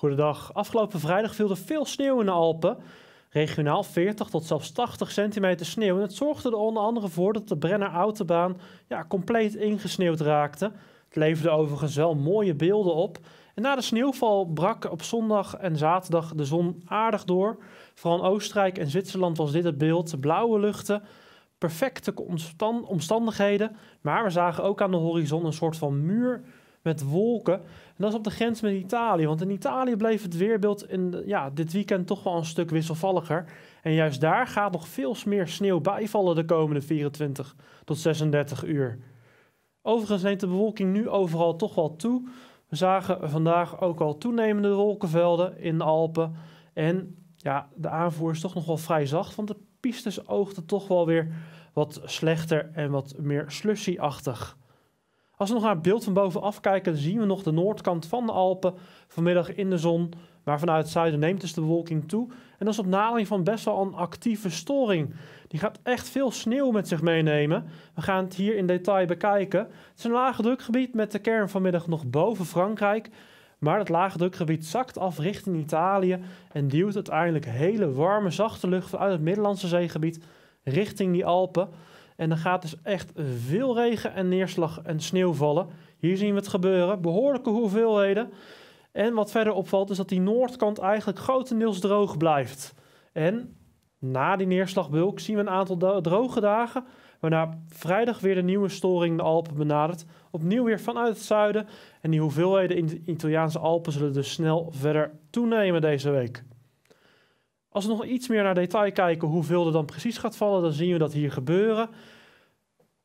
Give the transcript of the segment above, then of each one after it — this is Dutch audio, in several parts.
Goedendag. Afgelopen vrijdag viel er veel sneeuw in de Alpen. Regionaal 40 tot zelfs 80 centimeter sneeuw. En het zorgde er onder andere voor dat de Brenner-autobaan ja, compleet ingesneeuwd raakte. Het leverde overigens wel mooie beelden op. En na de sneeuwval brak op zondag en zaterdag de zon aardig door. Vooral in Oostenrijk en Zwitserland was dit het beeld. Blauwe luchten, perfecte omstandigheden. Maar we zagen ook aan de horizon een soort van muur met wolken. En dat is op de grens met Italië. Want in Italië bleef het weerbeeld in, ja, dit weekend toch wel een stuk wisselvalliger. En juist daar gaat nog veel meer sneeuw bijvallen de komende 24 tot 36 uur. Overigens neemt de bewolking nu overal toch wel toe. We zagen vandaag ook al toenemende wolkenvelden in de Alpen. En ja, de aanvoer is toch nog wel vrij zacht, want de pistes oogden toch wel weer wat slechter en wat meer slushy-achtig. Als we nog naar het beeld van bovenaf kijken, zien we nog de noordkant van de Alpen vanmiddag in de zon. Maar vanuit het zuiden neemt dus de bewolking toe. En dat is op naling van best wel een actieve storing. Die gaat echt veel sneeuw met zich meenemen. We gaan het hier in detail bekijken. Het is een lage drukgebied met de kern vanmiddag nog boven Frankrijk. Maar dat lage drukgebied zakt af richting Italië en duwt uiteindelijk hele warme, zachte lucht vanuit het Middellandse zeegebied richting die Alpen. En dan gaat dus echt veel regen en neerslag en sneeuw vallen. Hier zien we het gebeuren. Behoorlijke hoeveelheden. En wat verder opvalt is dat die noordkant eigenlijk grotendeels droog blijft. En na die neerslagbulk zien we een aantal droge dagen. Waarna vrijdag weer de nieuwe storing de Alpen benadert. Opnieuw weer vanuit het zuiden. En die hoeveelheden in de Italiaanse Alpen zullen dus snel verder toenemen deze week. Als we nog iets meer naar detail kijken hoeveel er dan precies gaat vallen, dan zien we dat hier gebeuren.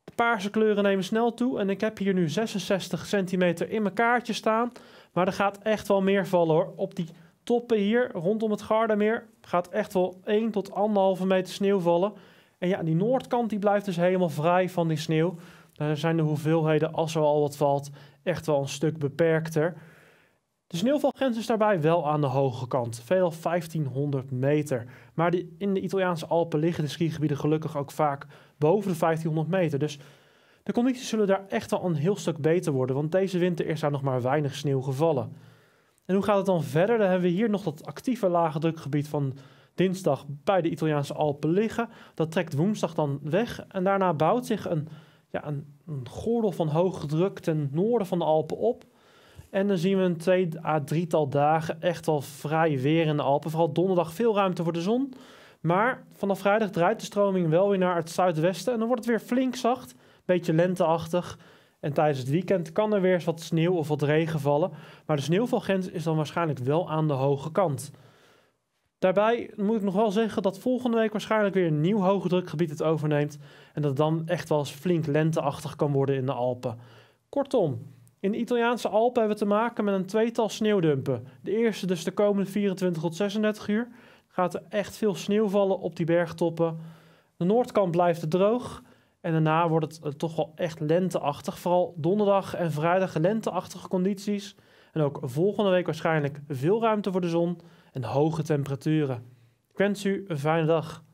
De paarse kleuren nemen snel toe en ik heb hier nu 66 centimeter in mijn kaartje staan. Maar er gaat echt wel meer vallen hoor. Op die toppen hier rondom het Gardameer gaat echt wel 1 tot 1,5 meter sneeuw vallen. En ja, die noordkant die blijft dus helemaal vrij van die sneeuw. Daar zijn de hoeveelheden, als er al wat valt, echt wel een stuk beperkter. De sneeuwvalgrens is daarbij wel aan de hoge kant, veelal 1500 meter. Maar in de Italiaanse Alpen liggen de skigebieden gelukkig ook vaak boven de 1500 meter. Dus de condities zullen daar echt al een heel stuk beter worden, want deze winter is daar nog maar weinig sneeuw gevallen. En hoe gaat het dan verder? Dan hebben we hier nog dat actieve lage drukgebied van dinsdag bij de Italiaanse Alpen liggen. Dat trekt woensdag dan weg en daarna bouwt zich een, ja, een, een gordel van hoge druk ten noorden van de Alpen op. En dan zien we een twee à drietal dagen echt wel vrij weer in de Alpen. Vooral donderdag veel ruimte voor de zon. Maar vanaf vrijdag draait de stroming wel weer naar het zuidwesten. En dan wordt het weer flink zacht, beetje lenteachtig. En tijdens het weekend kan er weer eens wat sneeuw of wat regen vallen. Maar de sneeuwvalgrens is dan waarschijnlijk wel aan de hoge kant. Daarbij moet ik nog wel zeggen dat volgende week waarschijnlijk weer een nieuw hoogdrukgebied het overneemt. En dat het dan echt wel eens flink lenteachtig kan worden in de Alpen. Kortom, in de Italiaanse Alpen hebben we te maken met een tweetal sneeuwdumpen. De eerste dus de komende 24 tot 36 uur. Gaat er echt veel sneeuw vallen op die bergtoppen. De noordkant blijft het droog. En daarna wordt het eh, toch wel echt lenteachtig. Vooral donderdag en vrijdag lenteachtige condities. En ook volgende week waarschijnlijk veel ruimte voor de zon en hoge temperaturen. Ik wens u een fijne dag.